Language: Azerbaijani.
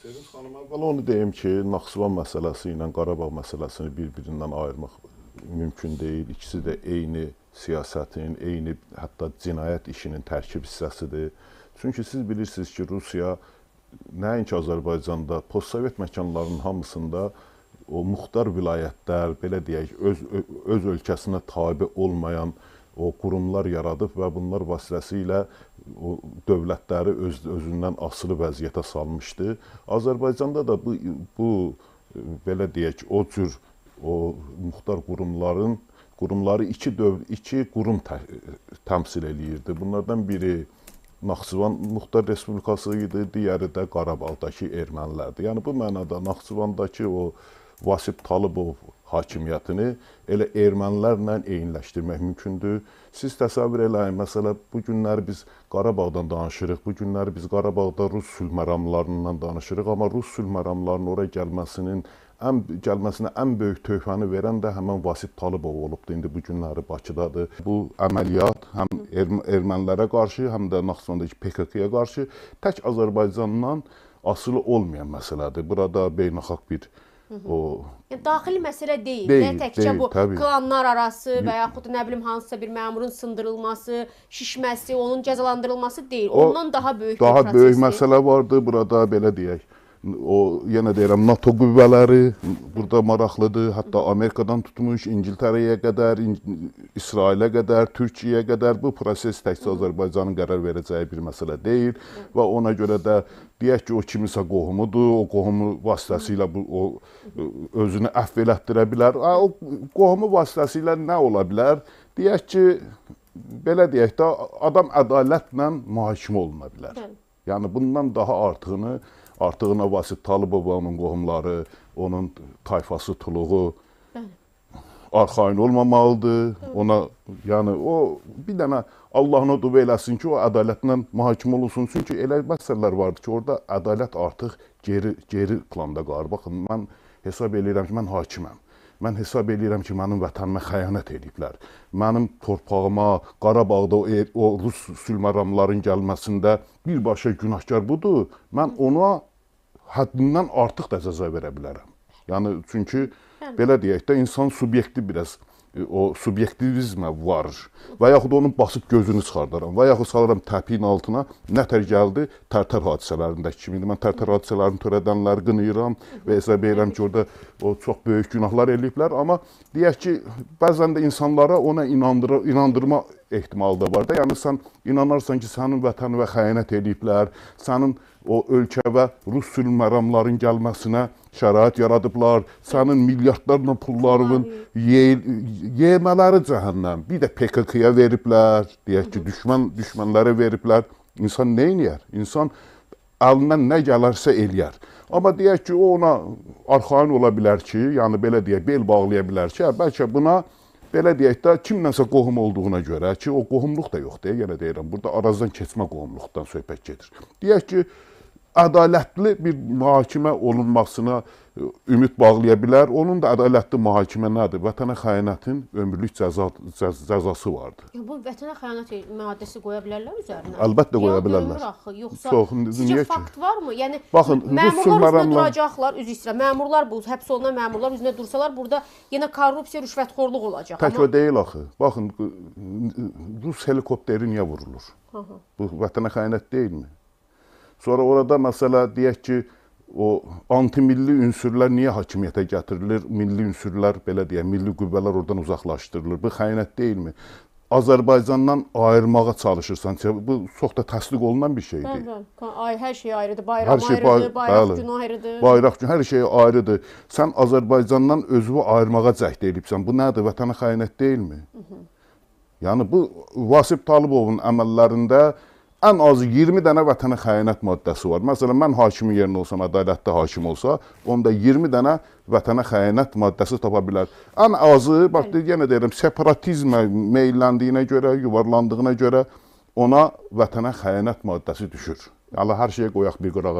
Sevim xanım, əvvəl onu deyim ki, Naxçıvan məsələsi ilə Qarabağ məsələsini bir-birindən ayırmaq mümkün deyil. İkisi də eyni siyasətin, eyni hətta cinayət işinin tərkib hissəsidir. Çünki siz bilirsiniz ki, Rusiya nəinki Azərbaycanda, postsovet məkanlarının hamısında o muxtar vilayətlər, belə deyək, öz öz ölkəsinə tabe olmayan o qurumlar yaradıb və bunlar vasitəsilə o dövlətləri öz özündən asılı vəziyyətə salmışdı. Azərbaycanda da bu bu belə deyək, o cür o muxtar qurumların qurumları iki döv iki qurum tə, təmsil eləyirdi. Bunlardan biri Naxçıvan Muxtar Respublikası idi, digəri də Qarabağdakı ermənilərdir. Yəni bu mənada Naxçıvandakı o Vasif Talıbov hakimiyyətini elə ermənilərlə eyinləşdirmək mümkündür. Siz təsəvvür eləyin, məsələ bu günlər biz Qarabağdan danışırıq. Bu günlər biz Qarabağda rus sülh məramlarından danışırıq, amma rus sülh məramlarının oraya gəlməsinin ən gəlməsinə ən böyük töhfəni verən də həmin Vasif Talıbov olubdu. İndi bu günləri Bakıdadır. Bu əməliyyat həm erm-, ermənilərə qarşı, həm də Naxçıvandakı PKK-ya qarşı tək Azərbaycandan asılı olmayan məsələdir. Burada beynəlxalq bir o yəni, daxili məsələ deyil, deyil də təkcə deyil, bu təbii. klanlar arası və yaxud da nə bilim hansısa bir məmurun sındırılması, şişməsi, onun cəzalandırılması deyil. O, Ondan daha böyük daha bir proses. Daha böyük məsələ vardı burada belə deyək o yenə deyirəm NATO qüvvələri burada maraqlıdır. Hətta Amerikadan tutmuş İngiltərəyə qədər, İsrailə qədər, Türkiyəyə qədər bu proses təkcə Azərbaycanın qərar verəcəyi bir məsələ deyil və ona görə də deyək ki, o kimisə qohumudur, o qohumu vasitəsilə bu o özünü əfv elətdirə bilər. O qohumu vasitəsilə nə ola bilər? Deyək ki, belə deyək də adam ədalətlə mühakimə oluna bilər. Yəni bundan daha artığını Artıq Navasib Talıbovanın qohumları, onun tayfası, tuluğu arxain olmamalıdır. Ona yəni o bir dənə Allah ona dua eləsin ki, o ədalətlə mühakimə olunsun. Çünki elə məsələlər vardı ki, orada ədalət artıq geri geri planda qalır. Baxın, mən hesab eləyirəm ki, mən hakiməm. Mən hesab eləyirəm ki, mənim vətənimə xəyanət ediblər. Mənim torpağıma, Qarabağda o, e, o rus sülməramların gəlməsində birbaşa günahkar budur. Mən ona həddindən artıq da cəza verə bilərəm. Yəni çünki Bəli. belə deyək də insan subyekti biraz E, o subyektivizmə varır və yaxud onun basıb gözünü çıxardaram və yaxud salaram təpiyin altına nətər gəldi tərtər hadisələrindəki kimi. Mən tərtər hadisələrini törədənləri qınayıram və hesab edirəm ki, orada o çox böyük günahlar eləyiblər, amma deyək ki, bəzən də insanlara ona inandır inandırma ehtimalı da var da. Yəni sən inanarsan ki, sənin vətəninə xəyanət eləyiblər, sənin o ölkə və rus sülh məramlarının gəlməsinə şərait yaradıblar, sənin milyardlarla pullarının yeyil yemaları cahandan. Bir də PKK-ya veriblər, deyək ki, düşman düşmanlara veriblər. İnsan nə edir? İnsan əlindən nə gələrsə eləyər. Amma deyək ki, o ona arxayın ola bilər ki, yəni belə deyək, bel bağlaya bilər ki, hə, bəlkə buna belə deyək də kimlənsə qohum olduğuna görə ki, o qohumluq da yoxdur, yenə deyirəm, burada arazdan keçmə qohumluqdan söhbət gedir. Deyək ki, ədalətli bir mühakimə olunmasına e, ümid bağlaya bilər. Onun da ədalətli mühakimə nədir? Vətənə xəyanətin ömürlük cəza cəz, cəzası vardır. Ya bu vətənə xəyanət maddəsi qoya bilərlər üzərinə? Əlbəttə qoya ya, bilərlər. Axı, yoxsa Sox, sizcə fakt ki? varmı? Yəni Baxın, məmurlar məramla... duracaqlar, üzr istəyirəm. Məmurlar bu həbs olunan məmurlar üzünə dursalar, burada yenə korrupsiya, rüşvətxorluq olacaq. Tək amma... o deyil axı. Baxın, rus helikopteri niyə vurulur? Hı -hı. Bu vətənə xəyanət deyilmi? Sonra orada məsələ deyək ki, o antimilli ünsürlər niyə hakimiyyətə gətirilir? Milli ünsürlər belə deyək, milli qüvvələr oradan uzaqlaşdırılır. Bu xəyanət deyilmi? Azərbaycandan ayırmağa çalışırsan. Bu çox da təsdiq olunan bir şeydir. Bəli, bəli. Ay hər şey ayrıdır. Bayram hər şey ayrıdır, bay bayraq bəli. gün ayrıdır. Bayraq gün hər şey ayrıdır. Sən Azərbaycandan özünü ayırmağa cəhd edibsən. Bu nədir? Vətənə xəyanət deyilmi? Hı mhm. -hı. Yəni bu Vasif Talıbovun əməllərində ən azı 20 dənə vətənə xəyanət maddəsi var. Məsələn, mən hakimin yerində olsam, ədalətdə hakim olsa, onda 20 dənə vətənə xəyanət maddəsi tapa bilər. Ən azı, bax, yenə deyirəm, separatizmə meyilləndiyinə görə, yuvarlandığına görə ona vətənə xəyanət maddəsi düşür. Allah hər şeyi qoyaq bir qırağa.